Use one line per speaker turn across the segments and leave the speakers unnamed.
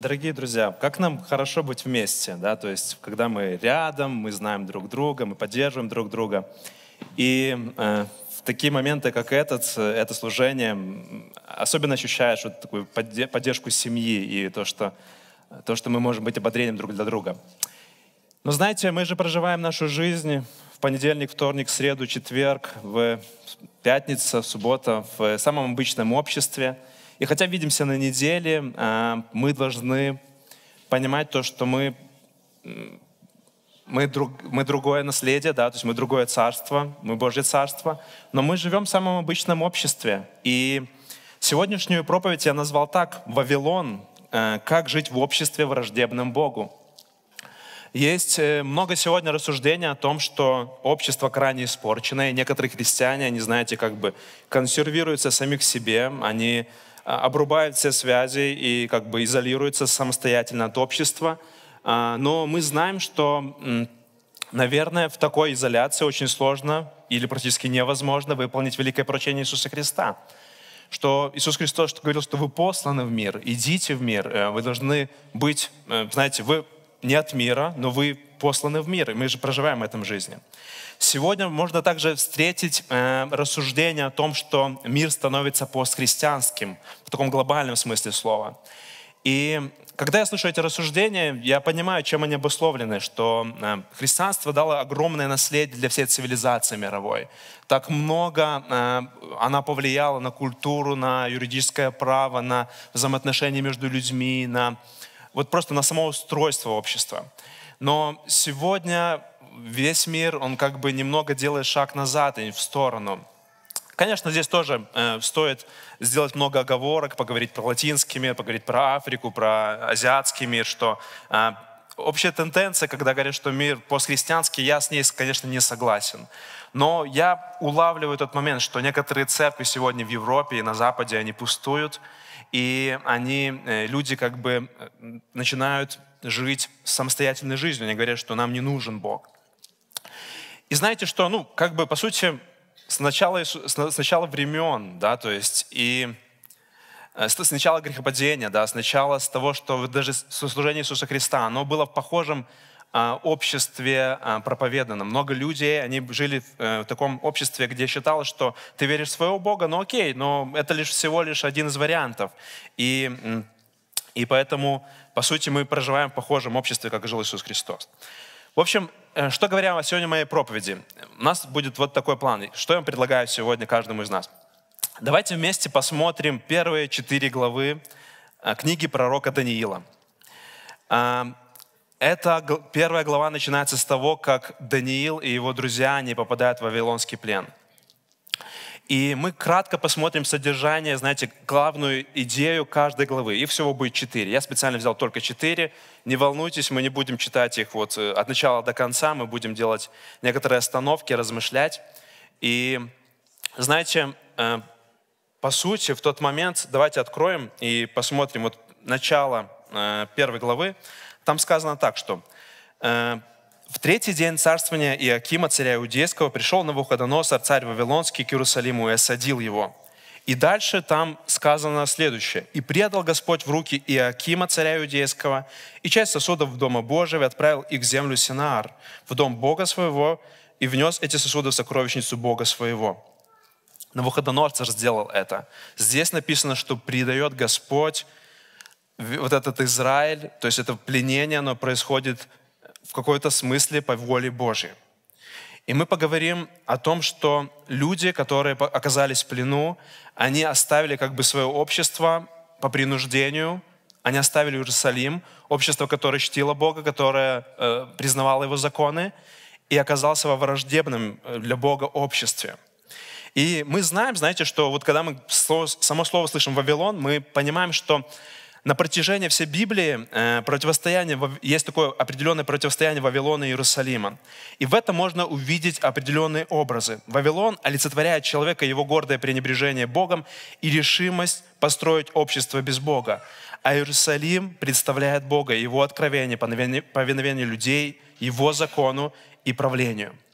Дорогие друзья, как нам хорошо быть вместе, да, то есть когда мы рядом, мы знаем друг друга, мы поддерживаем друг друга. И э, в такие моменты, как этот, э, это служение, особенно ощущаешь вот такую поддержку семьи и то, что, то, что мы можем быть ободрением друг для друга. Но знаете, мы же проживаем нашу жизнь в понедельник, вторник, среду, четверг, в пятницу, в суббота, в самом обычном обществе – и хотя видимся на неделе, а, мы должны понимать то, что мы, мы, друг, мы другое наследие, да, то есть мы другое царство, мы Божье царство, но мы живем в самом обычном обществе. И сегодняшнюю проповедь я назвал так «Вавилон. Э, как жить в обществе враждебным Богу». Есть э, много сегодня рассуждений о том, что общество крайне испорчено, и некоторые христиане, они, знаете, как бы консервируются самих себе, они а, обрубает все связи и как бы изолируется самостоятельно от общества. А, но мы знаем, что, наверное, в такой изоляции очень сложно или практически невозможно выполнить великое поручение Иисуса Христа. Что Иисус Христос говорил, что вы посланы в мир, идите в мир, э, вы должны быть, э, знаете, вы не от мира, но вы посланы в мир, и мы же проживаем в этом жизни. Сегодня можно также встретить э, рассуждение о том, что мир становится постхристианским, в таком глобальном смысле слова. И когда я слышу эти рассуждения, я понимаю, чем они обусловлены, что э, христианство дало огромное наследие для всей цивилизации мировой. Так много э, она повлияла на культуру, на юридическое право, на взаимоотношения между людьми, на вот просто на само устройство общества. Но сегодня весь мир, он как бы немного делает шаг назад и в сторону. Конечно, здесь тоже э, стоит сделать много оговорок, поговорить про латинский мир, поговорить про Африку, про азиатский мир, что э, общая тенденция, когда говорят, что мир постхристианский, я с ней, конечно, не согласен. Но я улавливаю тот момент, что некоторые церкви сегодня в Европе и на Западе, они пустуют, и они, э, люди как бы э, начинают жить самостоятельной жизнью. Они говорят, что нам не нужен Бог. И знаете что, ну, как бы, по сути, с начала, с начала времен, да, то есть, и э, с начала грехопадения, да, с начала с того, что даже служение Иисуса Христа, оно было в похожем а, обществе а, проповедано Много людей, они жили э, в таком обществе, где считалось, что ты веришь в своего Бога, ну окей, но это лишь всего лишь один из вариантов. И, и поэтому, по сути, мы проживаем в похожем обществе, как жил Иисус Христос. В общем, э, что говоря о сегодня моей проповеди, у нас будет вот такой план. Что я вам предлагаю сегодня каждому из нас? Давайте вместе посмотрим первые четыре главы э, книги пророка Даниила. Эта первая глава начинается с того, как Даниил и его друзья, они попадают в Вавилонский плен. И мы кратко посмотрим содержание, знаете, главную идею каждой главы. Их всего будет четыре. Я специально взял только четыре. Не волнуйтесь, мы не будем читать их вот э, от начала до конца. Мы будем делать некоторые остановки, размышлять. И, знаете, э, по сути, в тот момент, давайте откроем и посмотрим вот начало э, первой главы. Там сказано так, что э, в третий день царствования Иакима, царя Иудейского, пришел на Навуходоносор, царь Вавилонский, к Иерусалиму и осадил его. И дальше там сказано следующее. «И предал Господь в руки Иакима, царя Иудейского, и часть сосудов в Дома Божьего отправил их в землю Синаар, в дом Бога своего, и внес эти сосуды в сокровищницу Бога своего». Навуходоносор сделал это. Здесь написано, что предает Господь вот этот Израиль, то есть это пленение, оно происходит в какой-то смысле по воле Божьей. И мы поговорим о том, что люди, которые оказались в плену, они оставили как бы свое общество по принуждению, они оставили Иерусалим, общество, которое чтило Бога, которое э, признавало его законы, и оказался во враждебном э, для Бога обществе. И мы знаем, знаете, что вот когда мы само слово слышим «Вавилон», мы понимаем, что на протяжении всей Библии э, противостояние, есть такое определенное противостояние Вавилона и Иерусалима. И в этом можно увидеть определенные образы. Вавилон олицетворяет человека, его гордое пренебрежение Богом и решимость построить общество без Бога. А Иерусалим представляет Бога, его откровение, повиновение людей, его закону и правлению –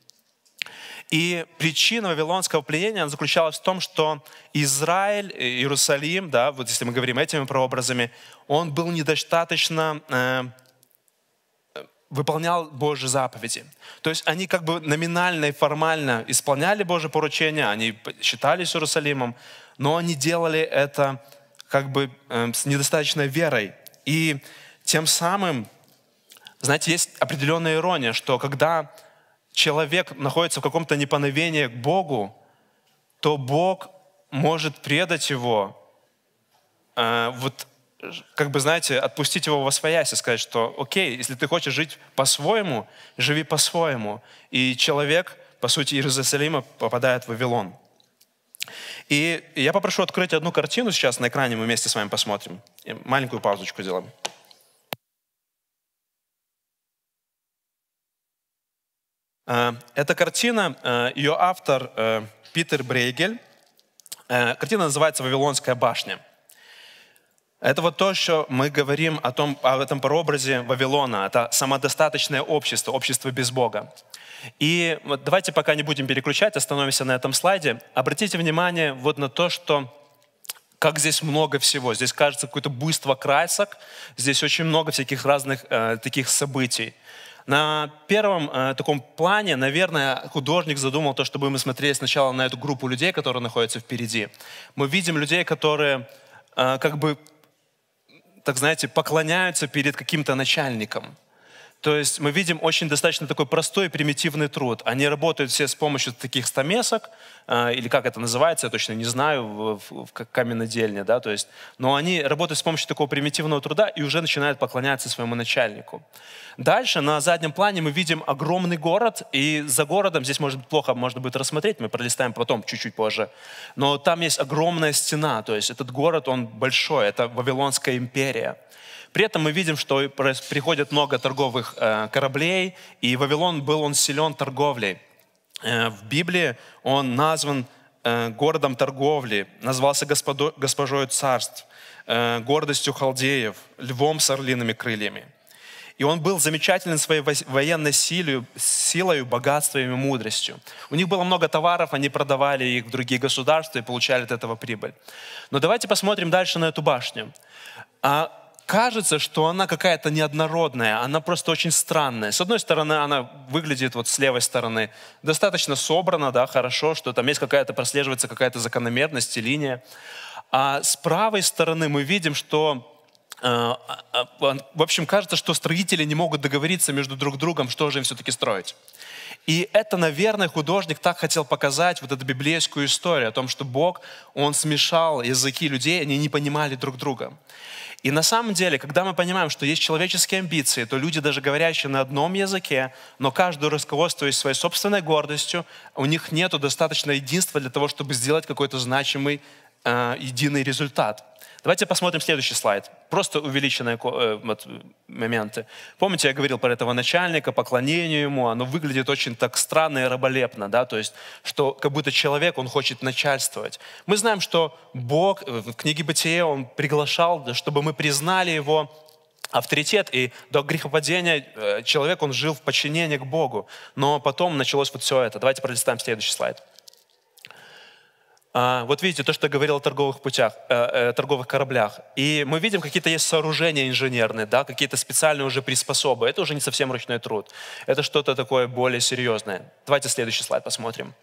и причина вавилонского пленения заключалась в том, что Израиль, э, Иерусалим, да, вот если мы говорим этими прообразами, он был недостаточно э, э, выполнял Божьи заповеди. То есть они как бы номинально и формально исполняли Божье поручение, они считались Иерусалимом, но они делали это как бы э, с недостаточной верой. И тем самым, знаете, есть определенная ирония, что когда человек находится в каком-то неповиновении к Богу, то Бог может предать его, э, вот как бы, знаете, отпустить его во своясь и сказать, что окей, если ты хочешь жить по-своему, живи по-своему. И человек, по сути, из Иерусалима попадает в Вавилон. И я попрошу открыть одну картину сейчас на экране, мы вместе с вами посмотрим. Маленькую паузочку сделаем. Э, эта картина, э, ее автор э, Питер Брейгель. Картина называется «Вавилонская башня». Это вот то, что мы говорим о, том, о этом прообразе Вавилона. Это самодостаточное общество, общество без Бога. И вот давайте пока не будем переключать, остановимся на этом слайде. Обратите внимание вот на то, что как здесь много всего. Здесь кажется какое-то буйство красок, здесь очень много всяких разных э, таких событий. На первом э, таком плане, наверное, художник задумал то, чтобы мы смотрели сначала на эту группу людей, которые находятся впереди. Мы видим людей, которые э, как бы, так знаете, поклоняются перед каким-то начальником. То есть мы видим очень достаточно такой простой примитивный труд. Они работают все с помощью таких стамесок, э, или как это называется, я точно не знаю, в, в, в каменнодельне, да, то есть, но они работают с помощью такого примитивного труда и уже начинают поклоняться своему начальнику. Дальше на заднем плане мы видим огромный город, и за городом, здесь может быть плохо, можно будет рассмотреть, мы пролистаем потом, чуть-чуть позже, но там есть огромная стена, то есть этот город, он большой, это Вавилонская империя. При этом мы видим, что приходит много торговых э, кораблей, и Вавилон был он силен торговлей. Э, в Библии он назван э, городом торговли, назвался госпожою царств, гордостью халдеев, львом с орлиными крыльями. И он был замечателен своей военной силой, силой, богатством и мудростью. У них было много товаров, они продавали их в другие государства и получали от этого прибыль. Но давайте посмотрим дальше на эту башню. А кажется, что она какая-то неоднородная, она просто очень странная. С одной стороны, она выглядит вот с левой стороны достаточно собрана, да, хорошо, что там есть какая-то, прослеживается какая-то закономерность и линия. А с правой стороны мы видим, что э, а, а, в общем, кажется, что строители не могут договориться между друг другом, что же им все-таки строить. И это, наверное, художник так хотел показать вот эту библейскую историю о том, что Бог, Он смешал языки людей, они не понимали друг друга. И на самом деле, когда мы понимаем, что есть человеческие амбиции, то люди, даже говорящие на одном языке, но каждый руководствуясь своей собственной гордостью, у них нет достаточно единства для того, чтобы сделать какой-то значимый э, единый результат. Давайте посмотрим следующий слайд. Просто увеличенные э, вот, моменты. Помните, я говорил про этого начальника, поклонение ему. Оно выглядит очень так странно и раболепно, да, то есть, что как будто человек, он хочет начальствовать. Мы знаем, что Бог э, в книге Бытия Он приглашал, чтобы мы признали Его авторитет, и до грехопадения э, человек, он жил в подчинении к Богу. Но потом началось вот все это. Давайте пролистаем следующий слайд. А, вот видите, то, что я говорил о торговых путях, э, э, торговых кораблях. И мы видим, какие-то есть сооружения инженерные, да, какие-то специальные уже приспособы. Это уже не совсем ручной труд. Это что-то такое более серьезное. Давайте следующий слайд посмотрим.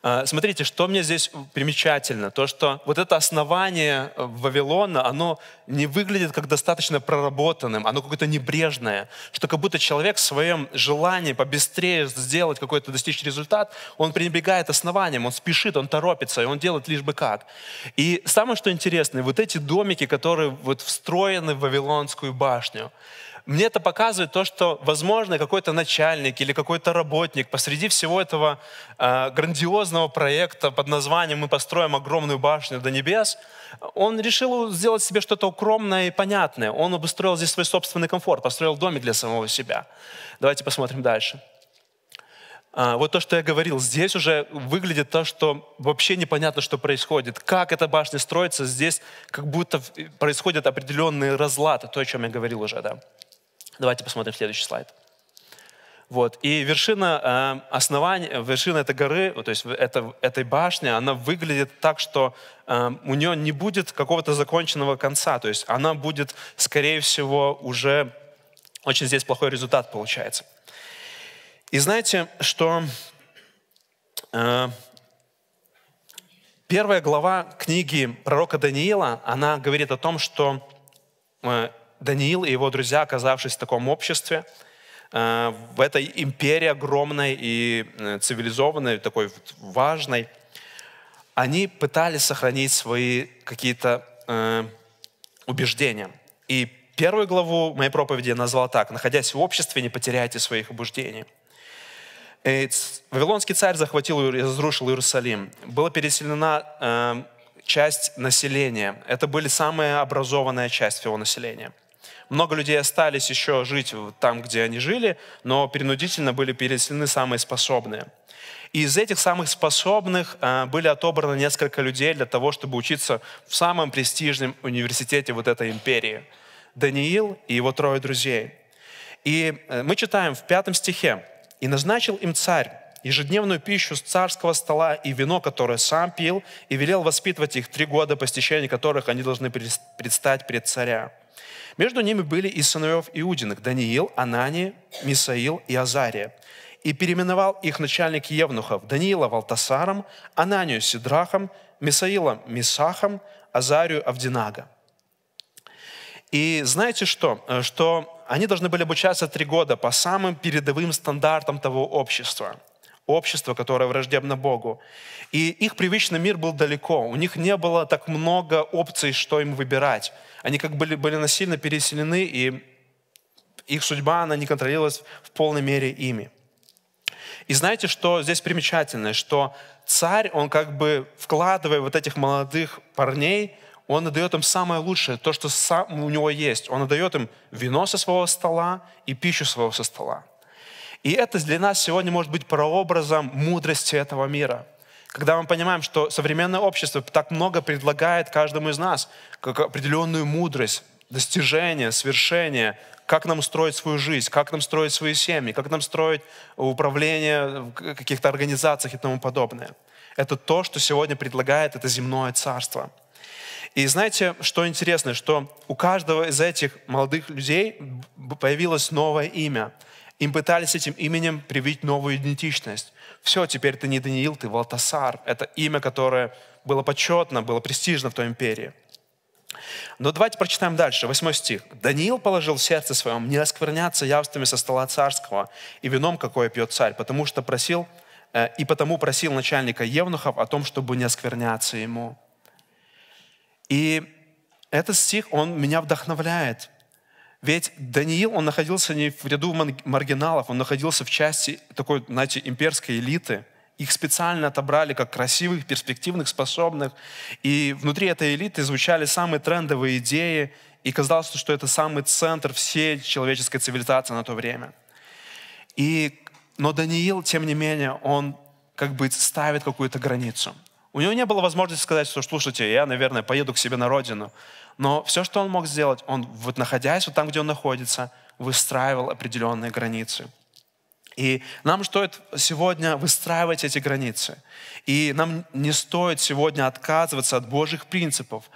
А, смотрите, что мне здесь примечательно, то, что вот это основание э, Вавилона, оно не выглядит как достаточно проработанным, оно какое-то небрежное, что как будто человек в своем желании побыстрее сделать какой-то, достичь результат, он пренебрегает основанием, он спешит, он торопится, и он делает лишь бы как. И самое, что интересное, вот эти домики, которые вот встроены в Вавилонскую башню, мне это показывает то, что, возможно, какой-то начальник или какой-то работник посреди всего этого э, грандиозного проекта под названием «Мы построим огромную башню до небес», он решил сделать себе что-то укромное и понятное. Он обустроил здесь свой собственный комфорт, построил домик для самого себя. Давайте посмотрим дальше. А, вот то, что я говорил, здесь уже выглядит то, что вообще непонятно, что происходит. Как эта башня строится, здесь как будто происходят определенные разлаты, то, о чем я говорил уже, да. Давайте посмотрим следующий слайд. Вот. И вершина э, основания, вершина этой горы, то есть это, этой башни, она выглядит так, что э, у нее не будет какого-то законченного конца. То есть она будет, скорее всего, уже очень здесь плохой результат получается. И знаете, что э, первая глава книги пророка Даниила, она говорит о том, что э, Даниил и его друзья, оказавшись в таком обществе, э, в этой империи огромной и э, цивилизованной, такой важной, они пытались сохранить свои какие-то э, убеждения. И первую главу моей проповеди я назвал так. «Находясь в обществе, не потеряйте своих убеждений». И Вавилонский царь захватил и разрушил Иерусалим. Была переселена э, часть населения. Это были самые образованная часть его населения – много людей остались еще жить там, где они жили, но принудительно были переселены самые способные. И из этих самых способных а, были отобраны несколько людей для того, чтобы учиться в самом престижном университете вот этой империи. Даниил и его трое друзей. И э, мы читаем в пятом стихе. «И назначил им царь ежедневную пищу с царского стола и вино, которое сам пил, и велел воспитывать их три года, по которых они должны предстать пред царя. Между ними были и сыновьев Иудиных – Даниил, Анани, Мисаил и Азария. И переименовал их начальник Евнухов – Даниила Валтасаром, Ананию Сидрахом, Мисаила Мисахом, Азарию Авдинага. И знаете что? Э, что они должны были обучаться три года по самым передовым стандартам того общества – общество, которое враждебно Богу. И их привычный мир был далеко, у них не было так много опций, что им выбирать. Они как были, были насильно переселены, и их судьба, она не контролировалась в полной мере ими. И знаете, что здесь примечательно, что царь, он как бы вкладывая вот этих молодых парней, он отдает им самое лучшее, то, что сам у него есть. Он отдает им вино со своего стола и пищу своего со стола. И это для нас сегодня может быть прообразом мудрости этого мира. Когда мы понимаем, что современное общество так много предлагает каждому из нас, как определенную мудрость, достижение, свершение, как нам строить свою жизнь, как нам строить свои семьи, как нам строить управление в каких-то организациях и тому подобное. Это то, что сегодня предлагает это земное царство. И знаете, что интересно, что у каждого из этих молодых людей появилось новое имя. Им пытались этим именем привить новую идентичность. Все, теперь ты не Даниил, ты Валтасар. Это имя, которое было почетно, было престижно в той империи. Но давайте прочитаем дальше, 8 стих. «Даниил положил в сердце своем не оскверняться явствами со стола царского и вином, какое пьет царь, потому что просил, э, и потому просил начальника Евнухов о том, чтобы не оскверняться ему». И этот стих, он меня вдохновляет, ведь Даниил, он находился не в ряду маргиналов, он находился в части такой, знаете, имперской элиты. Их специально отобрали как красивых, перспективных, способных. И внутри этой элиты звучали самые трендовые идеи, и казалось, что это самый центр всей человеческой цивилизации на то время. И, но Даниил, тем не менее, он как бы ставит какую-то границу. У него не было возможности сказать, что, слушайте, я, наверное, поеду к себе на родину. Но все, что он мог сделать, он, вот находясь вот там, где он находится, выстраивал определенные границы. И нам стоит сегодня выстраивать эти границы. И нам не стоит сегодня отказываться от Божьих принципов.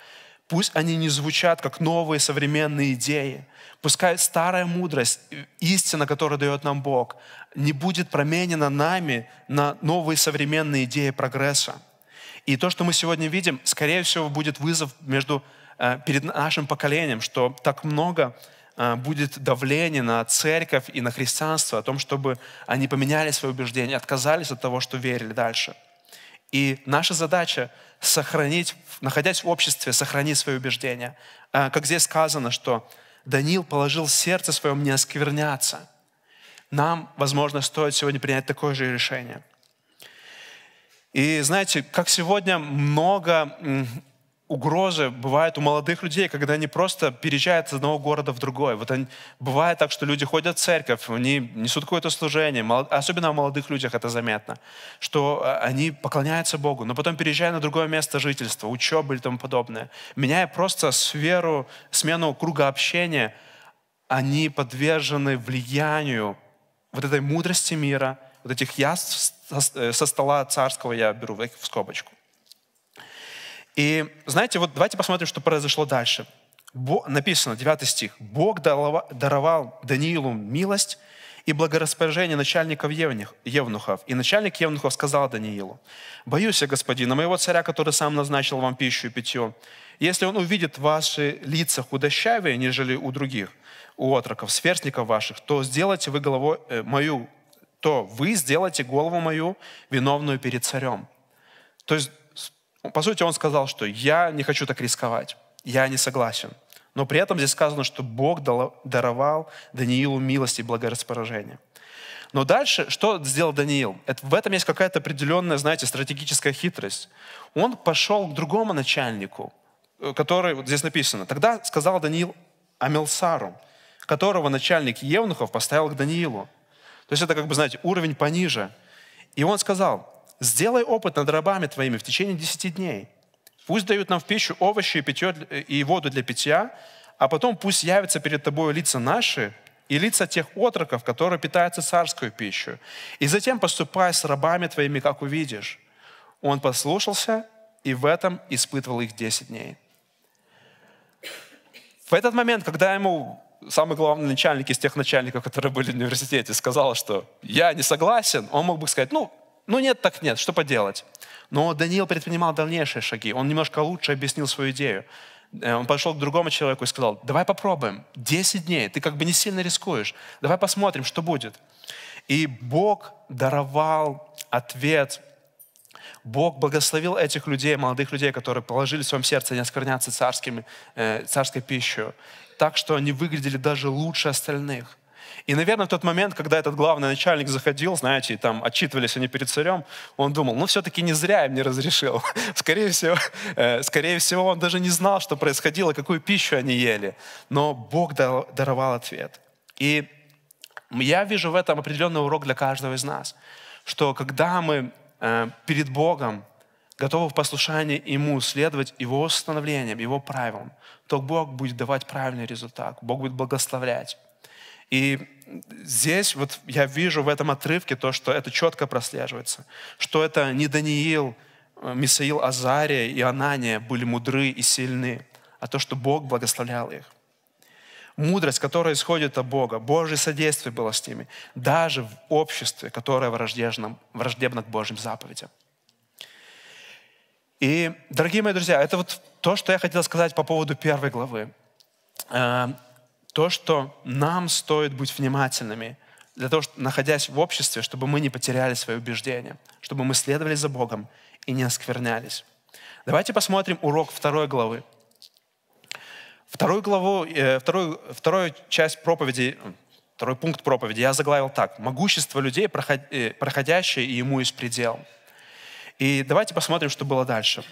Пусть они не звучат как новые современные идеи. Пускай старая мудрость, истина, которую дает нам Бог, не будет променена нами на новые современные идеи прогресса. И то, что мы сегодня видим, скорее всего, будет вызов между Э, перед нашим поколением, что так много э, будет давления на церковь и на христианство о том, чтобы они поменяли свои убеждения, отказались от того, что верили дальше. И наша задача сохранить, находясь в обществе, сохранить свои убеждения. Э, как здесь сказано, что Даниил положил сердце своем не оскверняться. Нам, возможно, стоит сегодня принять такое же решение. И знаете, как сегодня много угрозы бывают у молодых людей, когда они просто переезжают из одного города в другой. Вот они, бывает так, что люди ходят в церковь, они несут какое-то служение, особенно у молодых людях это заметно, что а, они поклоняются Богу, но потом переезжают на другое место жительства, учебы и тому подобное. Меняя просто сферу, смену круга общения, они подвержены влиянию вот этой мудрости мира, вот этих яств со э, стола царского я беру в скобочку. И знаете, вот давайте посмотрим, что произошло дальше. Бо, написано, 9 стих. «Бог даровал Даниилу милость и благораспоряжение начальников евнухов. И начальник евнухов сказал Даниилу, «Боюсь я, господина, моего царя, который сам назначил вам пищу и питье. Если он увидит ваши лица худощавее, нежели у других, у отроков, сверстников ваших, то сделайте вы голову э, мою, то вы сделаете голову мою виновную перед царем». То есть по сути, он сказал, что я не хочу так рисковать, я не согласен. Но при этом здесь сказано, что Бог даровал Даниилу милость и благораспорожение. Но дальше, что сделал Даниил? Это, в этом есть какая-то определенная, знаете, стратегическая хитрость. Он пошел к другому начальнику, э, который, вот здесь написано, тогда сказал Даниил Амелсару, которого начальник Евнухов поставил к Даниилу. То есть это, как бы, знаете, уровень пониже. И он сказал, Сделай опыт над рабами твоими в течение десяти дней. Пусть дают нам в пищу овощи и, питье, и воду для питья, а потом пусть явятся перед тобой лица наши и лица тех отроков, которые питаются царскую пищу. И затем поступай с рабами твоими, как увидишь. Он послушался и в этом испытывал их 10 дней. В этот момент, когда ему самый главный начальник из тех начальников, которые были в университете, сказал, что я не согласен, он мог бы сказать, ну, ну нет, так нет, что поделать. Но Даниил предпринимал дальнейшие шаги. Он немножко лучше объяснил свою идею. Э, он пошел к другому человеку и сказал, давай попробуем, десять дней, ты как бы не сильно рискуешь, давай посмотрим, что будет. И Бог даровал ответ, Бог благословил этих людей, молодых людей, которые положили в своем сердце не оскверняться царским, э, царской пищей, так что они выглядели даже лучше остальных. И, наверное, в тот момент, когда этот главный начальник заходил, знаете, и там отчитывались они перед царем, он думал, ну все-таки не зря я мне разрешил. Скорее всего, э, скорее всего, он даже не знал, что происходило, какую пищу они ели. Но Бог даровал ответ. И я вижу в этом определенный урок для каждого из нас, что когда мы э, перед Богом готовы в послушании Ему следовать Его установлениям, Его правилам, то Бог будет давать правильный результат, Бог будет благословлять. И здесь вот я вижу в этом отрывке то, что это четко прослеживается, что это не Даниил, э, Мисаил Азария и Анания были мудры и сильны, а то, что Бог благословлял их. Мудрость, которая исходит от Бога, Божье содействие было с ними, даже в обществе, которое враждебно, враждебно к Божьим заповедям. И, дорогие мои друзья, это вот то, что я хотел сказать по поводу первой главы. Э, то, что нам стоит быть внимательными, для того, что, находясь в обществе, чтобы мы не потеряли свои убеждения, чтобы мы следовали за Богом и не осквернялись. Давайте посмотрим урок второй главы. Вторую главу, э, вторую, вторую часть проповеди, второй пункт проповеди я заглавил так. «Могущество людей, э, проходящее и ему из предел». И давайте посмотрим, что было дальше.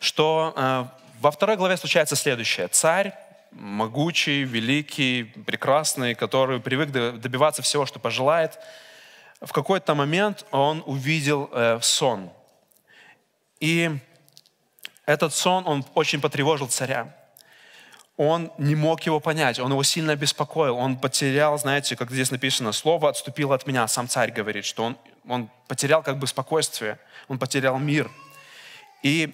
Что э, во второй главе случается следующее. Царь могучий, великий, прекрасный, который привык добиваться всего, что пожелает, в какой-то момент он увидел э, сон. И этот сон, он очень потревожил царя. Он не мог его понять, он его сильно беспокоил, он потерял, знаете, как здесь написано, слово отступило от меня, сам царь говорит, что он, он потерял как бы спокойствие, он потерял мир. И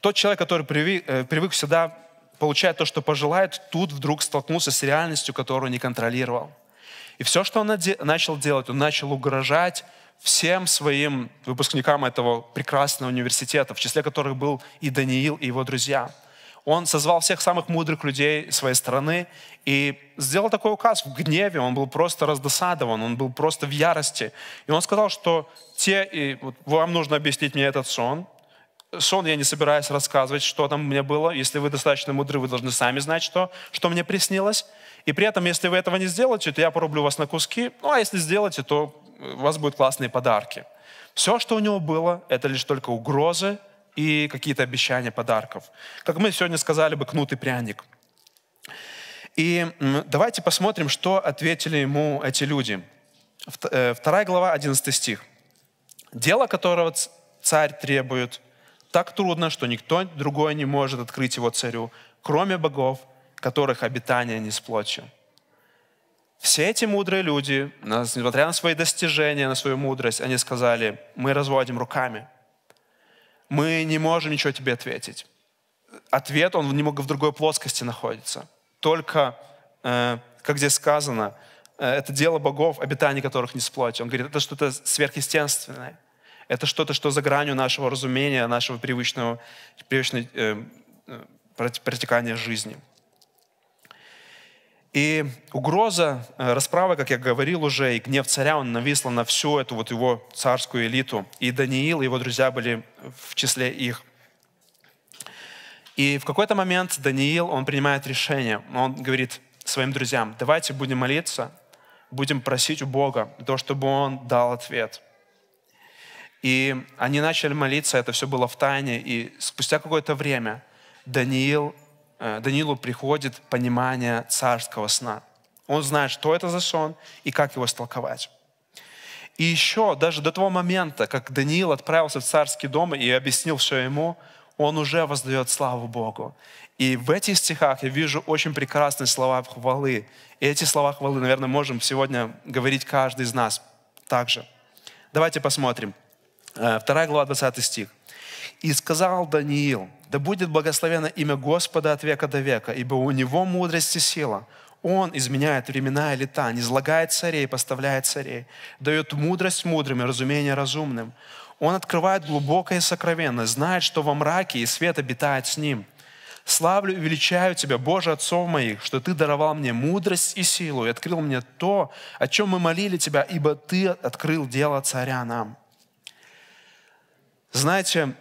тот человек, который привык, э, привык всегда получает то, что пожелает, тут вдруг столкнулся с реальностью, которую не контролировал. И все, что он начал делать, он начал угрожать всем своим выпускникам этого прекрасного университета, в числе которых был и Даниил, и его друзья. Он созвал всех самых мудрых людей своей страны и сделал такой указ в гневе. Он был просто раздосадован, он был просто в ярости. И он сказал, что те, и вот вам нужно объяснить мне этот сон, сон я не собираюсь рассказывать, что там мне было. Если вы достаточно мудры, вы должны сами знать, что, что мне приснилось. И при этом, если вы этого не сделаете, то я порублю вас на куски. Ну, а если сделаете, то э, у вас будут классные подарки. Все, что у него было, это лишь только угрозы и какие-то обещания подарков. Как мы сегодня сказали бы, кнут и пряник. И давайте посмотрим, что ответили ему эти люди. Э, вторая глава, 11 стих. «Дело, которого царь требует, так трудно, что никто другой не может открыть его царю, кроме богов, которых обитание не с Все эти мудрые люди, несмотря на свои достижения, на свою мудрость, они сказали, мы разводим руками. Мы не можем ничего тебе ответить. Ответ, он немного в другой плоскости находится. Только, э, как здесь сказано, э, это дело богов, обитание которых не с Он говорит, это что-то сверхъестественное. Это что-то, что за гранью нашего разумения, нашего привычного, привычного э, э протекания жизни. И угроза э, расправы, как я говорил уже, и гнев царя, он нависла на всю эту вот его царскую элиту. И Даниил, и его друзья были в числе их. И в какой-то момент Даниил, он принимает решение. Он говорит своим друзьям, давайте будем молиться, будем просить у Бога то, чтобы Он дал ответ. И они начали молиться, это все было в тайне. И спустя какое-то время Даниил, э, Даниилу приходит понимание царского сна. Он знает, что это за сон и как его истолковать. И еще даже до того момента, как Даниил отправился в царский дом и объяснил все ему, он уже воздает славу Богу. И в этих стихах я вижу очень прекрасные слова хвалы. И эти слова хвалы, наверное, можем сегодня говорить каждый из нас также. Давайте посмотрим. 2 э, глава, 20 стих. «И сказал Даниил, да будет благословено имя Господа от века до века, ибо у него мудрость и сила. Он изменяет времена и лета, низлагает царей, поставляет царей, дает мудрость мудрым и разумение разумным. Он открывает глубокое и сокровенное, знает, что во мраке и свет обитает с ним. Славлю и величаю Тебя, Боже, отцов моих, что Ты даровал мне мудрость и силу и открыл мне то, о чем мы молили Тебя, ибо Ты открыл дело царя нам». Знаете,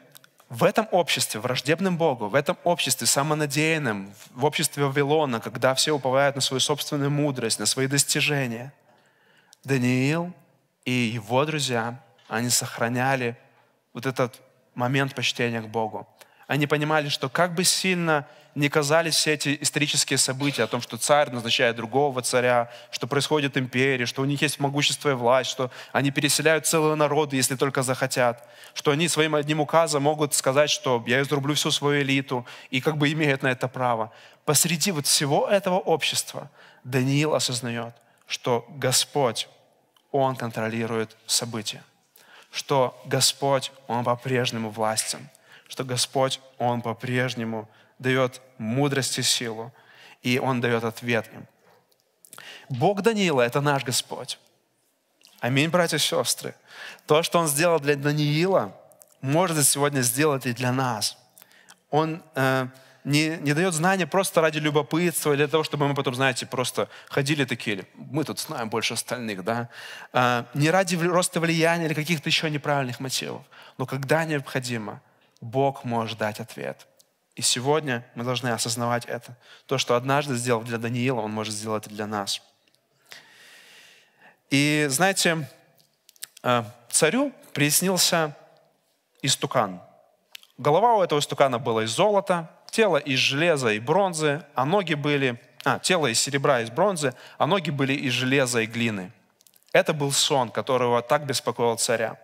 в этом обществе, враждебном Богу, в этом обществе самонадеянном, в обществе Вавилона, когда все уповают на свою собственную мудрость, на свои достижения, Даниил и его друзья, они сохраняли вот этот момент почтения к Богу. Они понимали, что как бы сильно не казались все эти исторические события о том, что царь назначает другого царя, что происходит империя, что у них есть могущество и власть, что они переселяют целые народы, если только захотят, что они своим одним указом могут сказать, что я изрублю всю свою элиту, и как бы имеют на это право. Посреди вот всего этого общества Даниил осознает, что Господь, Он контролирует события, что Господь, Он по-прежнему властен, что Господь, Он по-прежнему дает мудрость и силу, и Он дает ответ им. Бог Даниила – это наш Господь. Аминь, братья и сестры. То, что Он сделал для Даниила, может сегодня сделать и для нас. Он э, не, не дает знания просто ради любопытства, или для того, чтобы мы потом, знаете, просто ходили такие, мы тут знаем больше остальных, да, а, не ради роста влияния или каких-то еще неправильных мотивов, но когда необходимо, Бог может дать ответ. И сегодня мы должны осознавать это. То, что однажды сделал для Даниила, он может сделать и для нас. И знаете, э, царю приснился истукан. Голова у этого истукана была из золота, тело из железа и бронзы, а ноги были... А, тело из серебра и из бронзы, а ноги были из железа и глины. Это был сон, которого так беспокоил царя.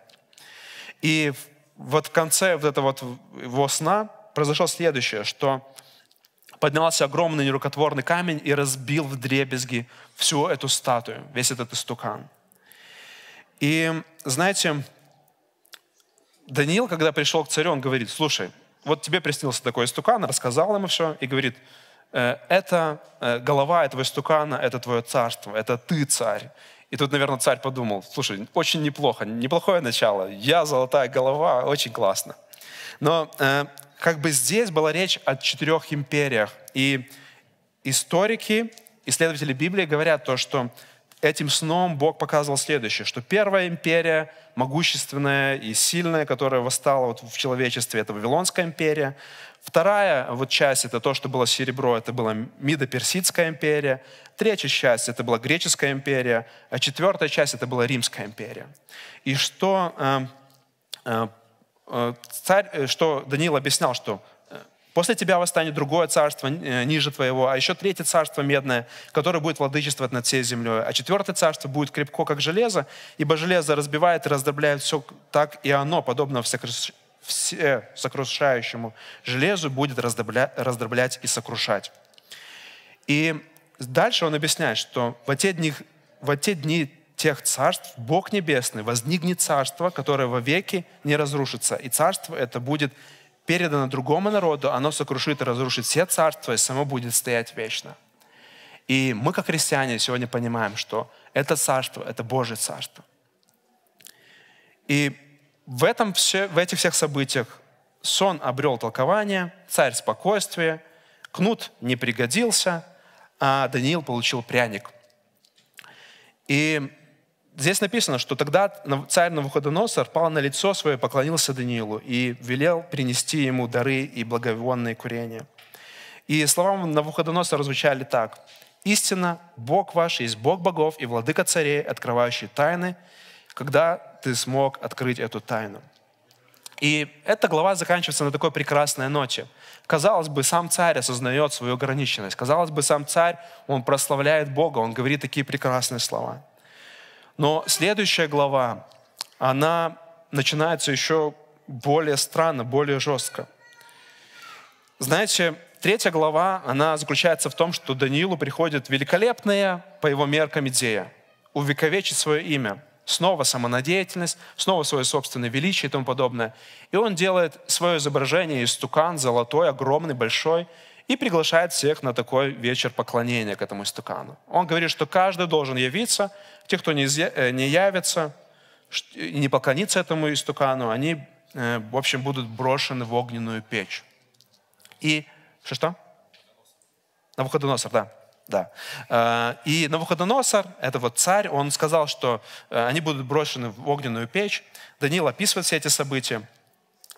И вот в конце вот этого вот его сна произошло следующее, что поднялся огромный нерукотворный камень и разбил в дребезги всю эту статую, весь этот истукан. И, знаете, Даниил, когда пришел к царю, он говорит, слушай, вот тебе приснился такой истукан, рассказал ему все и говорит, «Э, это э, голова этого истукана, это твое царство, это ты царь. И тут, наверное, царь подумал, слушай, очень неплохо, неплохое начало, я золотая голова, очень классно. Но э, как бы здесь была речь о четырех империях. И историки, исследователи Библии говорят то, что этим сном Бог показывал следующее, что первая империя, могущественная и сильная, которая восстала вот в человечестве, это Вавилонская империя. Вторая вот часть, это то, что было серебро, это была Мидо-Персидская империя. Третья часть, это была Греческая империя. А четвертая часть, это была Римская империя. И что э, э, Э, царь, э, что Даниил объяснял, что э, после тебя восстанет другое царство ниже твоего, а еще третье царство медное, которое будет владычествовать над всей землей, а четвертое царство будет крепко, как железо, ибо железо разбивает и раздробляет все так, и оно, подобно сокрушающему железу, будет раздроблять и сокрушать. И дальше он объясняет, что в те дни, в те дни тех царств Бог Небесный возникнет царство, которое во веки не разрушится. И царство это будет передано другому народу, оно сокрушит и разрушит все царства, и само будет стоять вечно. И мы, как христиане, сегодня понимаем, что это царство, это Божье царство. И в, этом все, в этих всех событиях сон обрел толкование, царь спокойствие, кнут не пригодился, а Даниил получил пряник. И здесь написано, что тогда царь Навуходоносор пал на лицо свое, поклонился Даниилу и велел принести ему дары и благовонные курения. И словам Навуходоносора звучали так. «Истина, Бог ваш есть Бог богов и владыка царей, открывающий тайны, когда ты смог открыть эту тайну». И эта глава заканчивается на такой прекрасной ноте. Казалось бы, сам царь осознает свою ограниченность. Казалось бы, сам царь, он прославляет Бога, он говорит такие прекрасные слова. Но следующая глава, она начинается еще более странно, более жестко. Знаете, третья глава, она заключается в том, что Даниилу приходит великолепная, по его меркам, идея увековечить свое имя. Снова самонадеятельность, снова свое собственное величие и тому подобное. И он делает свое изображение из стукан, золотой, огромный, большой, и приглашает всех на такой вечер поклонения к этому истукану. Он говорит, что каждый должен явиться, те, кто не э, явится, не поклонится этому истукану, они, э, в общем, будут брошены в огненную печь. И что-что? Навуходоносор, да. Да. Э, и Навуходоносор, это вот царь, он сказал, что они будут брошены в огненную печь. Даниил описывает все эти события.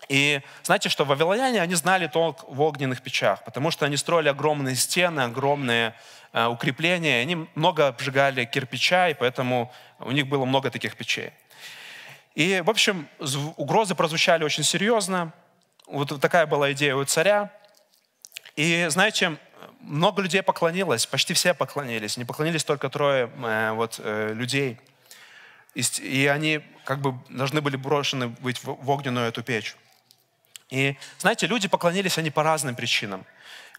И знаете, что вавилоняне, они знали толк в огненных печах, потому что они строили огромные стены, огромные э, укрепления, они много обжигали кирпича, и поэтому у них было много таких печей. И, в общем, угрозы прозвучали очень серьезно. Вот такая была идея у царя. И, знаете, много людей поклонилось, почти все поклонились. Не поклонились только трое э, вот, э, людей. И, и они как бы должны были брошены быть в, в огненную эту печь. И, знаете, люди поклонились они по разным причинам.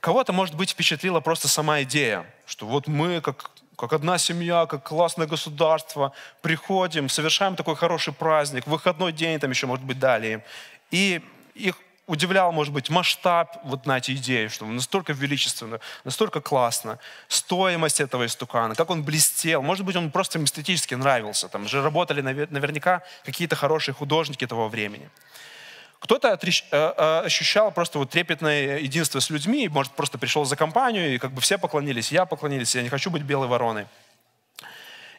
Кого-то, может быть, впечатлила просто сама идея, что вот мы, как, как одна семья, как классное государство, приходим, совершаем такой хороший праздник, выходной день там еще, может быть, далее. И их удивлял, может быть, масштаб вот на эти идеи, что настолько величественно, настолько классно, стоимость этого истукана, как он блестел, может быть, он просто эстетически нравился, там же работали наверняка какие-то хорошие художники того времени. Кто-то э, э, ощущал просто вот трепетное единство с людьми, может, просто пришел за компанию, и как бы все поклонились, я поклонились, я не хочу быть белой вороной.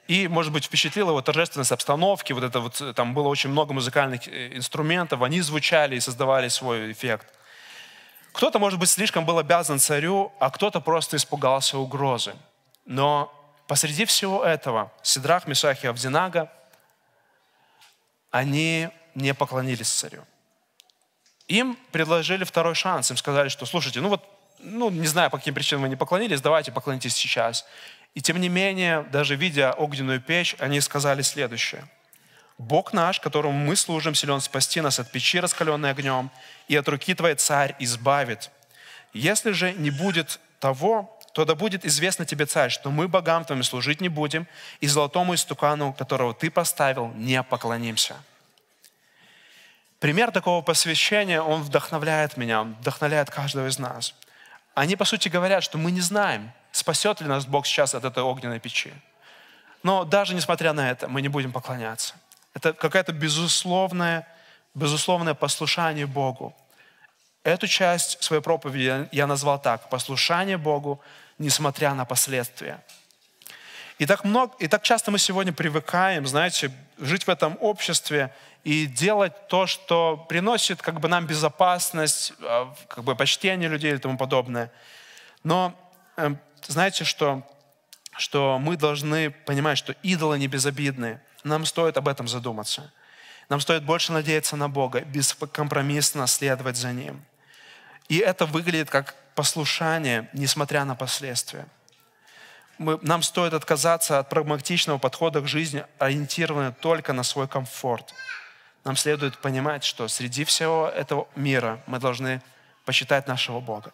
И, может быть, впечатлила его торжественность обстановки, вот это вот, э, там было очень много музыкальных инструментов, они звучали и создавали свой эффект. Кто-то, может быть, слишком был обязан царю, а кто-то просто испугался угрозы. Но посреди всего этого Сидрах, Мешах и Абдинага они не поклонились царю им предложили второй шанс. Им сказали, что, слушайте, ну вот, ну, не знаю, по каким причинам вы не поклонились, давайте поклонитесь сейчас. И тем не менее, даже видя огненную печь, они сказали следующее. «Бог наш, которому мы служим, силен спасти нас от печи, раскаленной огнем, и от руки Твоей царь избавит. Если же не будет того, то да будет известно тебе, царь, что мы богам твоим служить не будем, и золотому истукану, которого ты поставил, не поклонимся». Пример такого посвящения, он вдохновляет меня, он вдохновляет каждого из нас. Они, по сути, говорят, что мы не знаем, спасет ли нас Бог сейчас от этой огненной печи. Но даже несмотря на это, мы не будем поклоняться. Это какое-то безусловное, безусловное послушание Богу. Эту часть своей проповеди я назвал так. Послушание Богу, несмотря на последствия. И так, много, и так часто мы сегодня привыкаем, знаете, жить в этом обществе и делать то, что приносит как бы нам безопасность, э, как бы почтение людей и тому подобное. Но э, знаете, что, что мы должны понимать, что идолы не безобидны. Нам стоит об этом задуматься. Нам стоит больше надеяться на Бога, бескомпромиссно следовать за Ним. И это выглядит как послушание, несмотря на последствия мы, нам стоит отказаться от прагматичного подхода к жизни, ориентированного только на свой комфорт. Нам следует понимать, что среди всего этого мира мы должны почитать нашего Бога.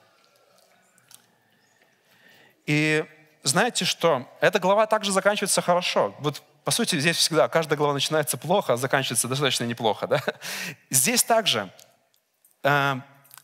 И знаете что? Эта глава также заканчивается хорошо. Вот по сути, здесь всегда каждая глава начинается плохо, а заканчивается достаточно неплохо. Да? Здесь также э,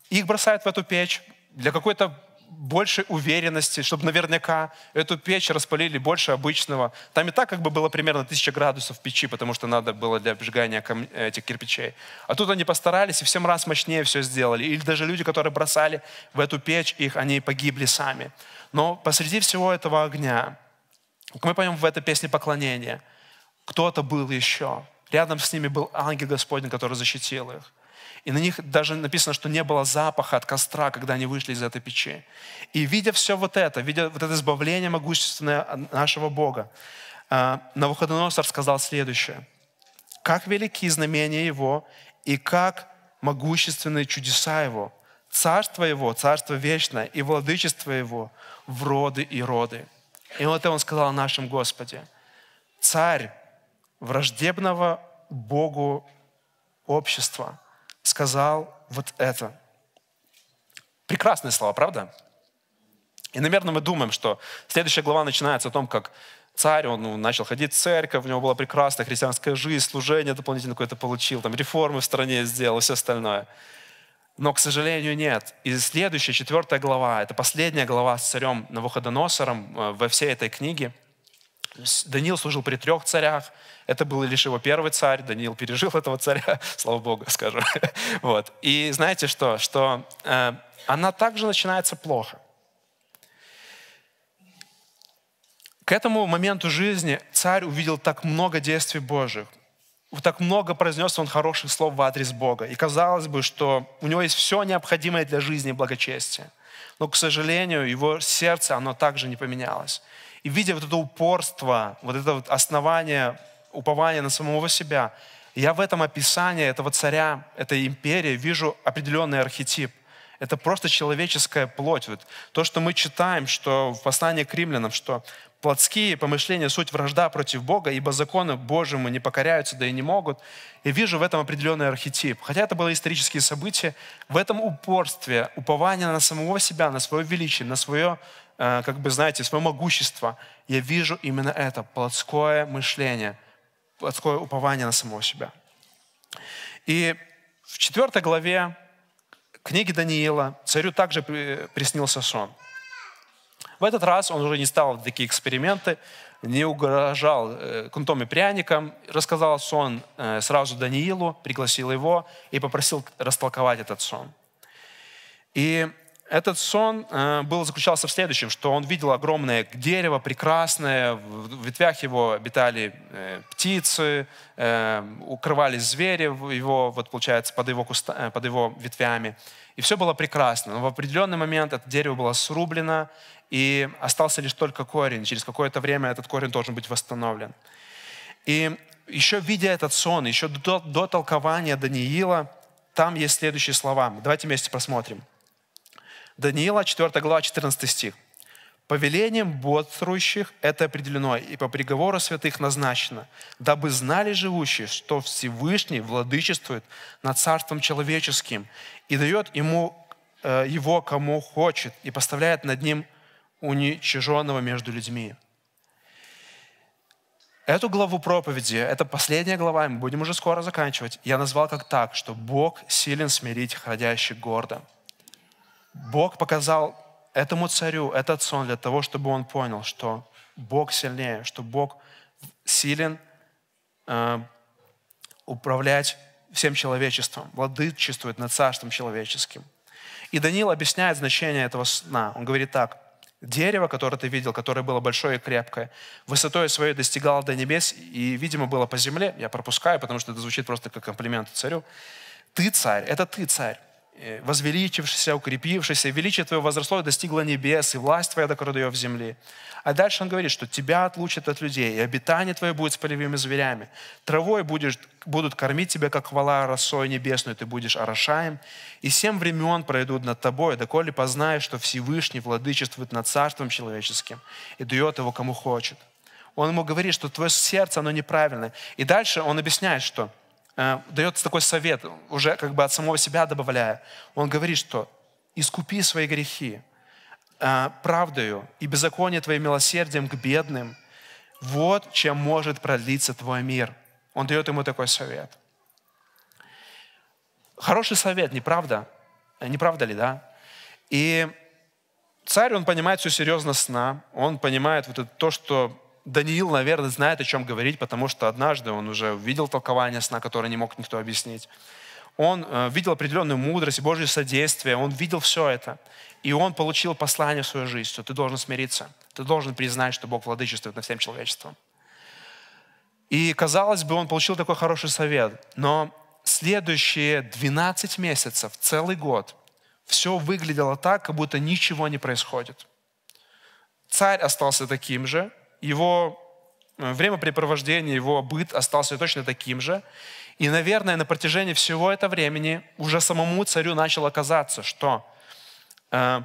их бросают в эту печь для какой-то больше уверенности, чтобы наверняка эту печь распалили больше обычного. Там и так как бы было примерно 1000 градусов печи, потому что надо было для обжигания этих кирпичей. А тут они постарались и в 7 раз мощнее все сделали. Или даже люди, которые бросали в эту печь их, они погибли сами. Но посреди всего этого огня, как мы поем в этой песне поклонения, кто-то был еще. Рядом с ними был ангел Господень, который защитил их. И на них даже написано, что не было запаха от костра, когда они вышли из этой печи. И видя все вот это, видя вот это избавление могущественное нашего Бога, э, Навуходоносор сказал следующее. «Как велики знамения Его, и как могущественные чудеса Его, царство Его, царство вечное, и владычество Его в роды и роды». И вот это он сказал о нашем Господе. Царь враждебного Богу общества – сказал вот это. Прекрасные слова, правда? И, наверное, мы думаем, что следующая глава начинается о том, как царь, он ну, начал ходить в церковь, у него была прекрасная христианская жизнь, служение дополнительно какое-то получил, там реформы в стране сделал все остальное. Но, к сожалению, нет. И следующая, четвертая глава, это последняя глава с царем Навуходоносором э, во всей этой книге – Даниил служил при трех царях. Это был лишь его первый царь. Даниил пережил этого царя, слава богу, скажу. Вот. И знаете что? Что э, она также начинается плохо. К этому моменту жизни царь увидел так много действий Божьих. Так много произнес он хороших слов в адрес Бога. И казалось бы, что у него есть все необходимое для жизни и благочестия. Но, к сожалению, его сердце, оно также не поменялось. И видя вот это упорство, вот это вот основание, упование на самого себя, я в этом описании этого царя, этой империи вижу определенный архетип. Это просто человеческая плоть. Вот то, что мы читаем, что в послании к римлянам, что плотские помышления — суть вражда против Бога, ибо законы Божьему не покоряются, да и не могут. И вижу в этом определенный архетип. Хотя это было исторические события, в этом упорстве, упование на самого себя, на свое величие, на свое Э, как бы, знаете, свое могущество, я вижу именно это, плотское мышление, плотское упование на самого себя. И в 4 главе книги Даниила царю также приснился сон. В этот раз он уже не стал в такие эксперименты, не угрожал э, Кунтом и пряником, рассказал сон э, сразу Даниилу, пригласил его и попросил растолковать этот сон. И этот сон э, был, заключался в следующем, что он видел огромное дерево, прекрасное, в ветвях его обитали э, птицы, э, укрывались звери его, вот получается, под его, куста, под его ветвями. И все было прекрасно. Но в определенный момент это дерево было срублено, и остался лишь только корень. Через какое-то время этот корень должен быть восстановлен. И еще видя этот сон, еще до, до толкования Даниила, там есть следующие слова. Давайте вместе посмотрим. Даниила 4 глава 14 стих. Повелением бодструющих это определено, и по приговору святых назначено, дабы знали живущие, что Всевышний владычествует над царством человеческим и дает ему э, его, кому хочет, и поставляет над ним уничиженного между людьми. Эту главу проповеди, это последняя глава, мы будем уже скоро заканчивать, я назвал как так, что Бог силен смирить ходящих гордо – Бог показал этому царю этот сон для того, чтобы он понял, что Бог сильнее, что Бог силен э, управлять всем человечеством, владычествует над царством человеческим. И Даниил объясняет значение этого сна. Он говорит так. Дерево, которое ты видел, которое было большое и крепкое, высотой своей достигало до небес и, видимо, было по земле. Я пропускаю, потому что это звучит просто как комплимент царю. Ты царь, это ты царь. Э, возвеличившийся, укрепившийся, величие твое возросло и достигло небес, и власть твоя до в земле. А дальше он говорит, что тебя отлучат от людей, и обитание твое будет с полевыми зверями. Травой будешь, будут кормить тебя, как хвала росой небесную, ты будешь орошаем, и семь времен пройдут над тобой, доколе познаешь, что Всевышний владычествует над царством человеческим и дает его кому хочет. Он ему говорит, что твое сердце, оно неправильное. И дальше он объясняет, что – Э, дает такой совет, уже как бы от самого себя добавляя. Он говорит, что искупи свои грехи э, правдою и беззаконие твоим милосердием к бедным. Вот чем может продлиться твой мир. Он дает ему такой совет. Хороший совет, не правда? Э, не правда ли, да? И царь, он понимает все серьезно сна, он понимает вот это, то, что Даниил, наверное, знает, о чем говорить, потому что однажды он уже видел толкование сна, которое не мог никто объяснить. Он э, видел определенную мудрость, Божье содействие, он видел все это. И он получил послание в свою жизнь, что ты должен смириться, ты должен признать, что Бог владычествует над всем человечеством. И, казалось бы, он получил такой хороший совет, но следующие 12 месяцев, целый год, все выглядело так, как будто ничего не происходит. Царь остался таким же, его э, времяпрепровождение, его быт остался точно таким же. И, наверное, на протяжении всего этого времени уже самому царю начало казаться, что э,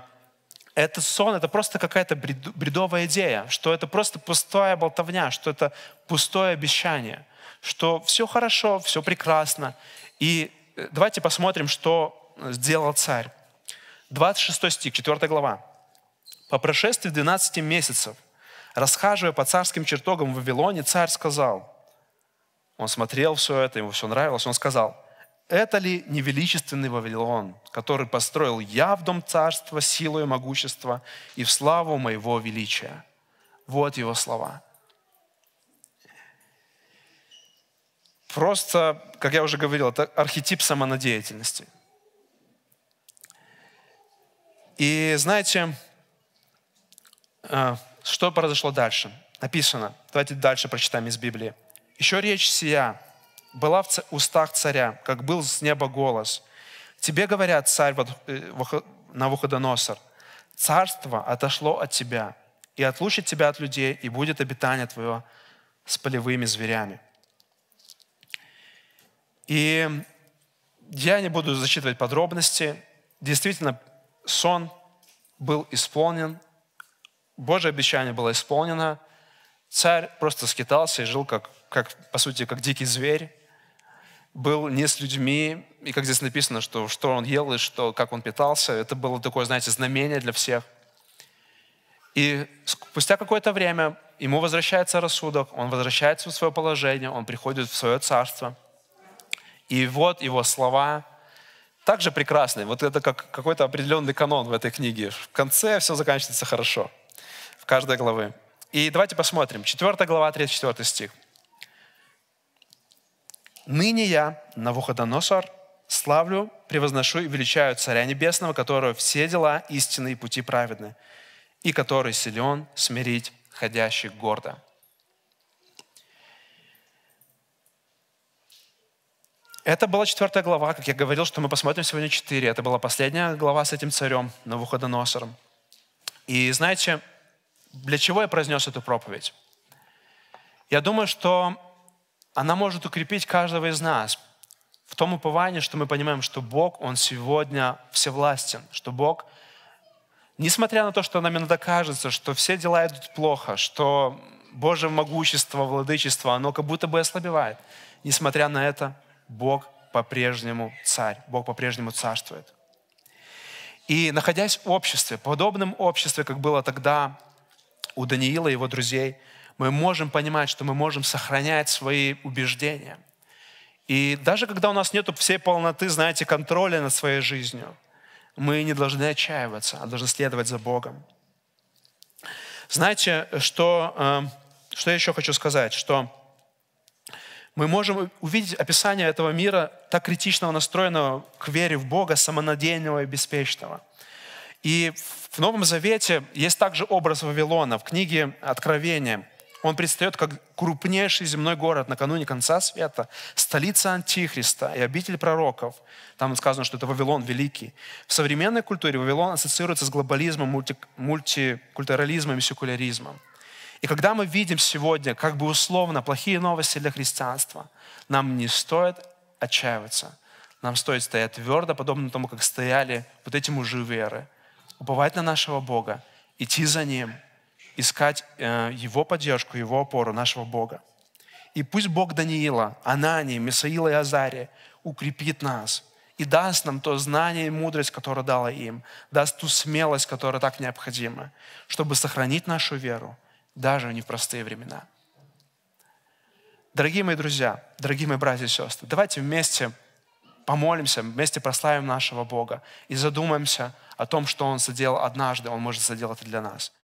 этот сон — это просто какая-то бредовая идея, что это просто пустая болтовня, что это пустое обещание, что все хорошо, все прекрасно. И э, давайте посмотрим, что э, сделал царь. 26 стих, 4 глава. «По прошествии 12 месяцев — Расхаживая по царским чертогам в Вавилоне, царь сказал, он смотрел все это, ему все нравилось, он сказал, это ли не величественный Вавилон, который построил я в дом царства силой и могущества и в славу моего величия? Вот его слова. Просто, как я уже говорил, это архетип самонадеятельности. И знаете, э, что произошло дальше? Написано, давайте дальше прочитаем из Библии. «Еще речь сия была в устах царя, как был с неба голос. Тебе говорят, царь э, Навуходоносор, царство отошло от тебя, и отлучит тебя от людей, и будет обитание твое с полевыми зверями». И я не буду зачитывать подробности. Действительно, сон был исполнен, Божье обещание было исполнено. Царь просто скитался и жил, как, как, по сути, как дикий зверь. Был не с людьми. И как здесь написано, что, что он ел и что, как он питался. Это было такое, знаете, знамение для всех. И спустя какое-то время ему возвращается рассудок, он возвращается в свое положение, он приходит в свое царство. И вот его слова также прекрасны. Вот это как какой-то определенный канон в этой книге. В конце все заканчивается хорошо каждой главы. И давайте посмотрим. 4 глава, 34 стих. «Ныне я, Навуходоносор, славлю, превозношу и величаю Царя Небесного, которого все дела истины и пути праведны, и который силен смирить ходящих гордо». Это была четвертая глава, как я говорил, что мы посмотрим сегодня четыре. Это была последняя глава с этим царем, Навуходоносором. И знаете, для чего я произнес эту проповедь? Я думаю, что она может укрепить каждого из нас в том уповании, что мы понимаем, что Бог, Он сегодня всевластен, что Бог, несмотря на то, что нам иногда кажется, что все дела идут плохо, что Божье могущество, владычество, оно как будто бы ослабевает. Несмотря на это, Бог по-прежнему царь, Бог по-прежнему царствует. И находясь в обществе, подобном обществе, как было тогда у Даниила и его друзей, мы можем понимать, что мы можем сохранять свои убеждения. И даже когда у нас нет всей полноты, знаете, контроля над своей жизнью, мы не должны отчаиваться, а должны следовать за Богом. Знаете, что, э, что я еще хочу сказать, что мы можем увидеть описание этого мира так критичного настроенного к вере в Бога, самонадеянного и беспечного – и в Новом Завете есть также образ Вавилона. В книге Откровения он предстает как крупнейший земной город накануне конца света, столица Антихриста и обитель пророков. Там сказано, что это Вавилон великий. В современной культуре Вавилон ассоциируется с глобализмом, мульти, мультикультурализмом и секуляризмом. И когда мы видим сегодня, как бы условно, плохие новости для христианства, нам не стоит отчаиваться. Нам стоит стоять твердо, подобно тому, как стояли вот эти мужи веры – уповать на нашего Бога, идти за Ним, искать э, Его поддержку, Его опору, нашего Бога. И пусть Бог Даниила, Анании, Месаила и Азария укрепит нас и даст нам то знание и мудрость, которое дала им, даст ту смелость, которая так необходима, чтобы сохранить нашу веру даже в непростые времена. Дорогие мои друзья, дорогие мои братья и сестры, давайте вместе помолимся, вместе прославим нашего Бога и задумаемся о том, что Он соделал однажды, Он может соделать и для нас.